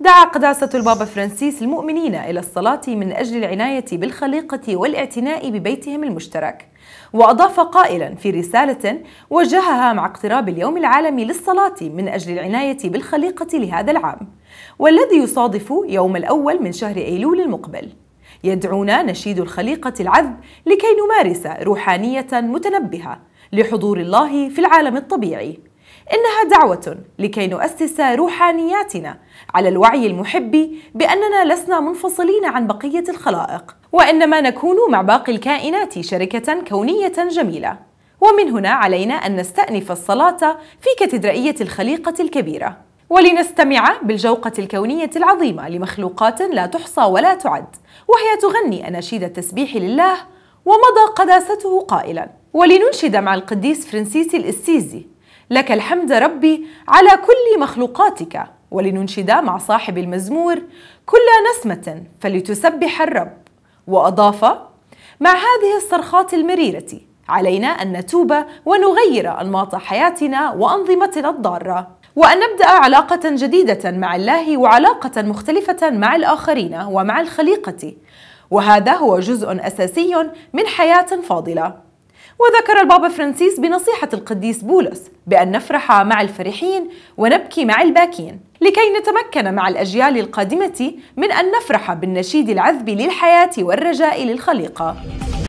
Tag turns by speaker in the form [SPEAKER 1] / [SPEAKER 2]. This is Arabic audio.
[SPEAKER 1] دعا قداسة البابا فرانسيس المؤمنين إلى الصلاة من أجل العناية بالخليقة والاعتناء ببيتهم المشترك وأضاف قائلا في رسالة وجهها مع اقتراب اليوم العالمي للصلاة من أجل العناية بالخليقة لهذا العام والذي يصادف يوم الأول من شهر أيلول المقبل يدعونا نشيد الخليقة العذب لكي نمارس روحانية متنبهة لحضور الله في العالم الطبيعي إنها دعوة لكي نؤسس روحانياتنا على الوعي المحبي بأننا لسنا منفصلين عن بقية الخلائق وإنما نكون مع باقي الكائنات شركة كونية جميلة ومن هنا علينا أن نستأنف الصلاة في كاتدرائية الخليقة الكبيرة ولنستمع بالجوقة الكونية العظيمة لمخلوقات لا تحصى ولا تعد وهي تغني أناشيد التسبيح لله ومضى قداسته قائلا ولننشد مع القديس فرنسيس الاسيزي لك الحمد ربي على كل مخلوقاتك ولننشد مع صاحب المزمور كل نسمة فلتسبح الرب وأضاف مع هذه الصرخات المريرة علينا أن نتوب ونغير أنماط حياتنا وأنظمتنا الضارة وأن نبدأ علاقة جديدة مع الله وعلاقة مختلفة مع الآخرين ومع الخليقة وهذا هو جزء أساسي من حياة فاضلة وذكر البابا فرانسيس بنصيحة القديس بولس بأن نفرح مع الفرحين ونبكي مع الباكين لكي نتمكن مع الأجيال القادمة من أن نفرح بالنشيد العذب للحياة والرجاء للخليقة